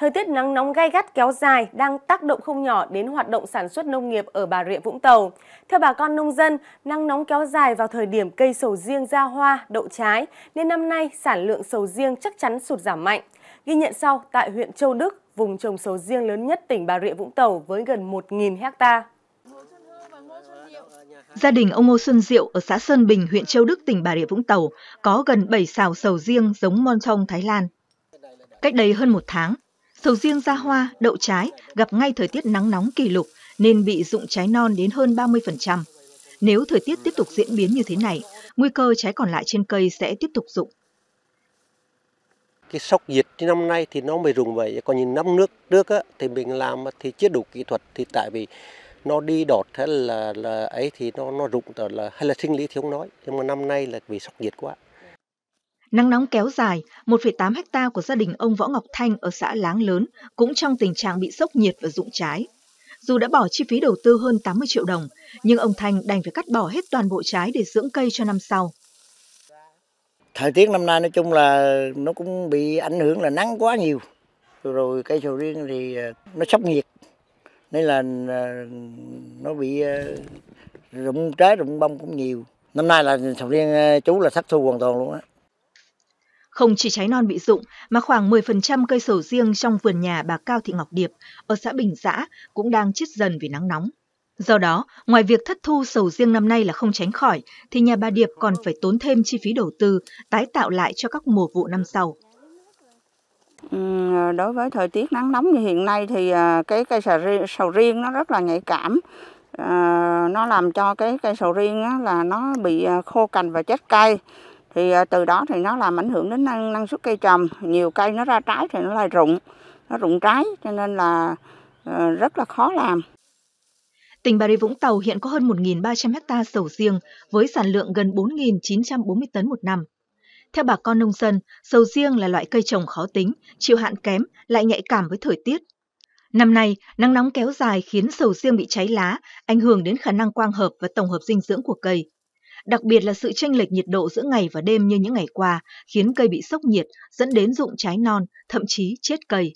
Thời tiết nắng nóng gay gắt kéo dài đang tác động không nhỏ đến hoạt động sản xuất nông nghiệp ở Bà Rịa Vũng Tàu. Theo bà con nông dân, nắng nóng kéo dài vào thời điểm cây sầu riêng ra hoa, đậu trái nên năm nay sản lượng sầu riêng chắc chắn sụt giảm mạnh. Ghi nhận sau tại huyện Châu Đức, vùng trồng sầu riêng lớn nhất tỉnh Bà Rịa Vũng Tàu với gần 1.000 hectare. Gia đình ông Ngô Xuân Diệu ở xã Sơn Bình, huyện Châu Đức, tỉnh Bà Rịa Vũng Tàu có gần 7 xào sầu riêng giống mon trong Thái Lan. Cách đây hơn một tháng, Sầu riêng ra hoa, đậu trái gặp ngay thời tiết nắng nóng kỷ lục nên bị rụng trái non đến hơn 30%. Nếu thời tiết tiếp tục diễn biến như thế này, nguy cơ trái còn lại trên cây sẽ tiếp tục rụng. Cái sốc nhiệt năm nay thì nó mới rụng vậy, còn những năm nước trước á, thì mình làm thì chưa đủ kỹ thuật thì tại vì nó đi đọt hay là, là ấy thì nó nó rụng là hay là sinh lý thì không nói nhưng mà năm nay là vì sốc nhiệt quá Nắng nóng kéo dài, 1,8 hecta của gia đình ông Võ Ngọc Thanh ở xã Láng Lớn cũng trong tình trạng bị sốc nhiệt và rụng trái. Dù đã bỏ chi phí đầu tư hơn 80 triệu đồng, nhưng ông Thanh đành phải cắt bỏ hết toàn bộ trái để dưỡng cây cho năm sau. Thời tiết năm nay nói chung là nó cũng bị ảnh hưởng là nắng quá nhiều. Rồi cây sầu riêng thì ờ, nó sốc nhiệt, nên là ờ, nó bị ờ, rụng trái rụng bông cũng nhiều. Năm nay là sầu riêng chú là thất thu hoàn toàn luôn á. Không chỉ trái non bị rụng mà khoảng 10% cây sầu riêng trong vườn nhà bà Cao Thị Ngọc Điệp ở xã Bình Giã cũng đang chết dần vì nắng nóng. Do đó, ngoài việc thất thu sầu riêng năm nay là không tránh khỏi, thì nhà bà Điệp còn phải tốn thêm chi phí đầu tư, tái tạo lại cho các mùa vụ năm sau. Ừ, đối với thời tiết nắng nóng như hiện nay thì à, cái cây sầu riêng, sầu riêng nó rất là nhạy cảm. À, nó làm cho cái cây sầu riêng là nó bị à, khô cành và chết cây thì ờ, từ đó thì nó làm ảnh hưởng đến năng, năng suất cây trồng nhiều cây nó ra trái thì nó lại rụng nó rụng trái cho nên là ờ, rất là khó làm Tỉnh Bà Rịa Vũng Tàu hiện có hơn 1.300 ha sầu riêng với sản lượng gần 4.940 tấn một năm. Theo bà con nông dân, sầu riêng là loại cây trồng khó tính, chịu hạn kém, lại nhạy cảm với thời tiết. Năm nay, nắng nóng kéo dài khiến sầu riêng bị cháy lá, ảnh hưởng đến khả năng quang hợp và tổng hợp dinh dưỡng của cây. Đặc biệt là sự chênh lệch nhiệt độ giữa ngày và đêm như những ngày qua khiến cây bị sốc nhiệt, dẫn đến rụng trái non, thậm chí chết cây.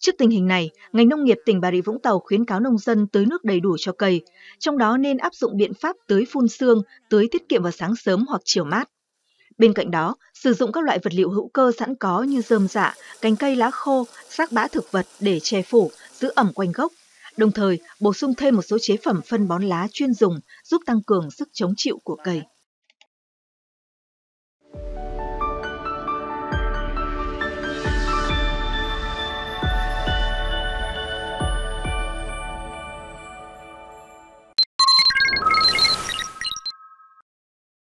Trước tình hình này, ngành nông nghiệp tỉnh Bà Rịa Vũng Tàu khuyến cáo nông dân tưới nước đầy đủ cho cây, trong đó nên áp dụng biện pháp tưới phun sương tưới tiết kiệm vào sáng sớm hoặc chiều mát. Bên cạnh đó, sử dụng các loại vật liệu hữu cơ sẵn có như rơm rạ, dạ, cành cây lá khô, xác bã thực vật để che phủ, giữ ẩm quanh gốc đồng thời bổ sung thêm một số chế phẩm phân bón lá chuyên dùng giúp tăng cường sức chống chịu của cây